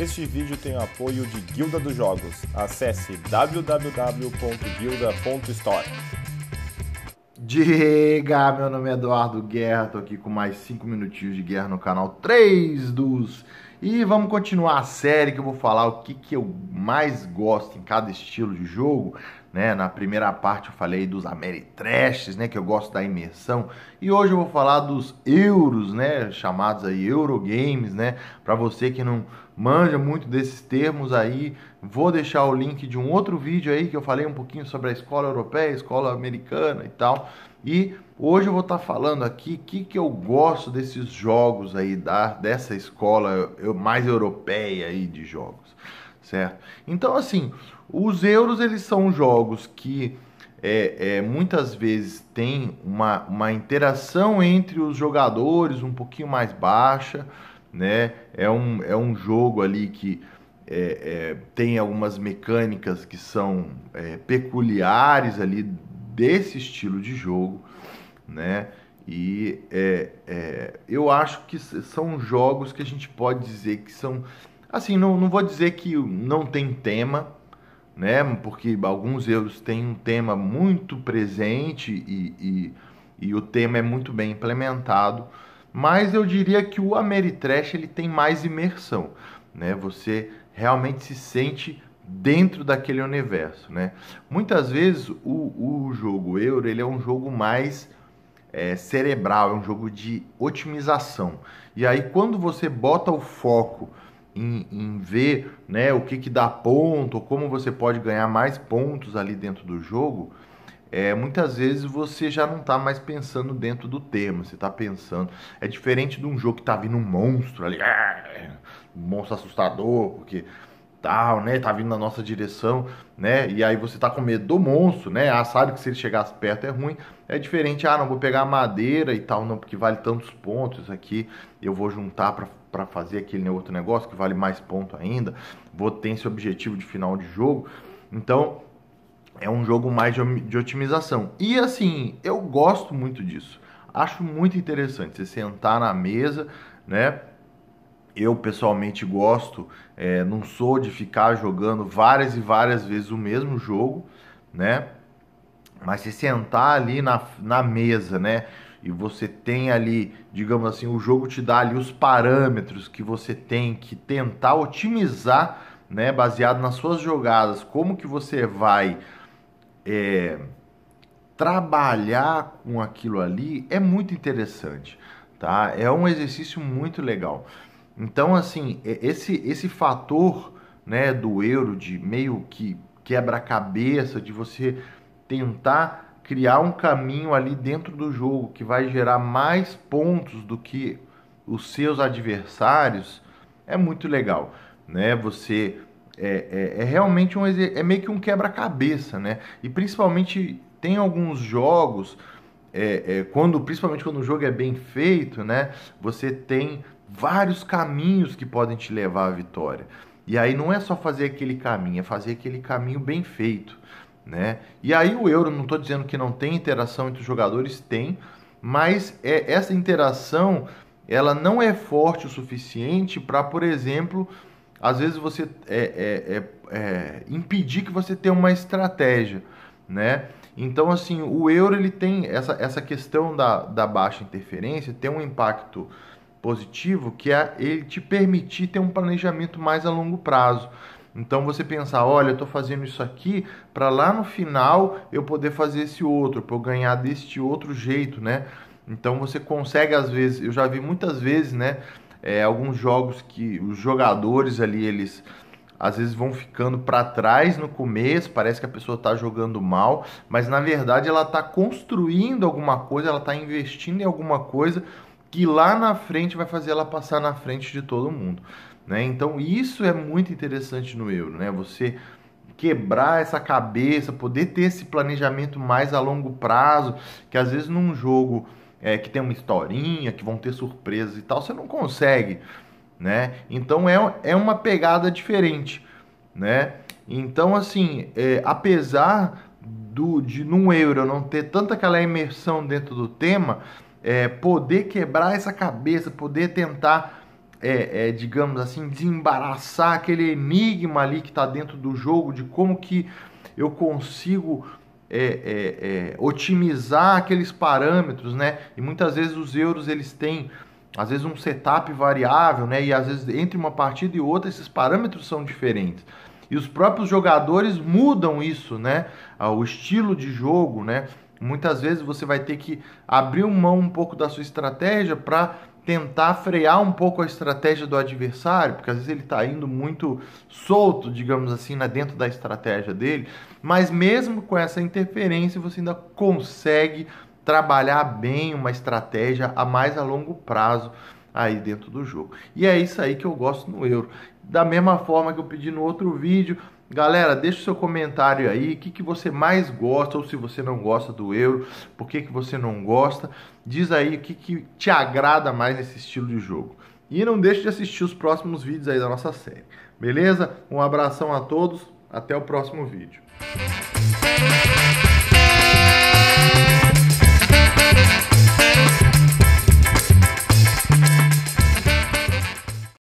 Este vídeo tem o apoio de Guilda dos Jogos. Acesse www.guilda.store. Diga, meu nome é Eduardo Guerra, tô aqui com mais 5 minutinhos de guerra no canal 3 dos. E vamos continuar a série que eu vou falar o que, que eu mais gosto em cada estilo de jogo, né? Na primeira parte eu falei dos Ameritrashes, né, que eu gosto da imersão, e hoje eu vou falar dos euros, né, chamados aí Eurogames, né? Para você que não manja muito desses termos aí, Vou deixar o link de um outro vídeo aí que eu falei um pouquinho sobre a escola europeia, escola americana e tal. E hoje eu vou estar tá falando aqui que que eu gosto desses jogos aí da dessa escola mais europeia aí de jogos, certo? Então assim, os euros eles são jogos que é, é, muitas vezes tem uma, uma interação entre os jogadores um pouquinho mais baixa, né? É um, é um jogo ali que é, é, tem algumas mecânicas que são é, peculiares ali desse estilo de jogo, né? E é, é, eu acho que são jogos que a gente pode dizer que são, assim, não, não vou dizer que não tem tema, né? Porque alguns euros têm um tema muito presente e, e, e o tema é muito bem implementado, mas eu diria que o Ameritrash ele tem mais imersão, né? Você realmente se sente dentro daquele universo, né? Muitas vezes o, o jogo euro ele é um jogo mais é, cerebral, é um jogo de otimização. E aí quando você bota o foco em, em, ver né, o que, que dá ponto, como você pode ganhar mais pontos ali dentro do jogo, é, muitas vezes você já não está mais pensando dentro do tema, você está pensando. É diferente de um jogo que está vindo um monstro ali. Ah, monstro assustador, porque tal, né? Tá vindo na nossa direção, né? E aí você tá com medo do monstro, né? Ah, sabe que se ele chegasse perto é ruim. É diferente, ah, não vou pegar madeira e tal, não, porque vale tantos pontos aqui. Eu vou juntar para fazer aquele outro negócio que vale mais ponto ainda. Vou ter esse objetivo de final de jogo. Então, é um jogo mais de, de otimização. E assim, eu gosto muito disso. Acho muito interessante você sentar na mesa, né? eu pessoalmente gosto, é, não sou de ficar jogando várias e várias vezes o mesmo jogo, né? Mas se sentar ali na, na mesa, né? E você tem ali, digamos assim, o jogo te dá ali os parâmetros que você tem que tentar otimizar, né? Baseado nas suas jogadas, como que você vai é, trabalhar com aquilo ali, é muito interessante, tá? É um exercício muito legal. Então, assim, esse, esse fator né, do euro de meio que quebra-cabeça, de você tentar criar um caminho ali dentro do jogo que vai gerar mais pontos do que os seus adversários, é muito legal. Né? Você é, é, é realmente um é meio que um quebra-cabeça, né? E principalmente tem alguns jogos é, é, quando principalmente quando o jogo é bem feito, né? Você tem vários caminhos que podem te levar à vitória. E aí não é só fazer aquele caminho, é fazer aquele caminho bem feito. Né? E aí o euro, não estou dizendo que não tem interação entre os jogadores, tem, mas é, essa interação ela não é forte o suficiente para, por exemplo, às vezes você é, é, é, é, impedir que você tenha uma estratégia, né? Então, assim, o euro ele tem essa, essa questão da, da baixa interferência, tem um impacto positivo, que é ele te permitir ter um planejamento mais a longo prazo. Então você pensar, olha, eu estou fazendo isso aqui para lá no final eu poder fazer esse outro, para eu ganhar deste outro jeito, né? Então você consegue às vezes, eu já vi muitas vezes, né? É, alguns jogos que os jogadores ali eles às vezes vão ficando para trás no começo, parece que a pessoa está jogando mal, mas na verdade ela está construindo alguma coisa, ela está investindo em alguma coisa que lá na frente vai fazer ela passar na frente de todo mundo. Né? Então isso é muito interessante no euro, né? Você quebrar essa cabeça, poder ter esse planejamento mais a longo prazo, que às vezes num jogo é, que tem uma historinha, que vão ter surpresas e tal, você não consegue, né? Então é, é uma pegada diferente, né? Então assim, é, apesar do de num euro não ter tanta aquela imersão dentro do tema, é, poder quebrar essa cabeça, poder tentar, é, é, digamos assim, desembaraçar aquele enigma ali que está dentro do jogo, de como que eu consigo é, é, é, otimizar aqueles parâmetros, né? E muitas vezes os euros eles têm às vezes um setup variável, né? E às vezes entre uma partida e outra esses parâmetros são diferentes. E os próprios jogadores mudam isso, né? Ah, o estilo de jogo, né? Muitas vezes você vai ter que abrir mão um pouco da sua estratégia para tentar frear um pouco a estratégia do adversário, porque às vezes ele está indo muito solto, digamos assim, né, dentro da estratégia dele. Mas mesmo com essa interferência, você ainda consegue trabalhar bem uma estratégia a mais a longo prazo aí dentro do jogo. E é isso aí que eu gosto no Euro. Da mesma forma que eu pedi no outro vídeo, Galera, deixa o seu comentário aí, o que, que você mais gosta, ou se você não gosta do euro, por que, que você não gosta. Diz aí o que, que te agrada mais nesse estilo de jogo. E não deixe de assistir os próximos vídeos aí da nossa série. Beleza? Um abração a todos, até o próximo vídeo.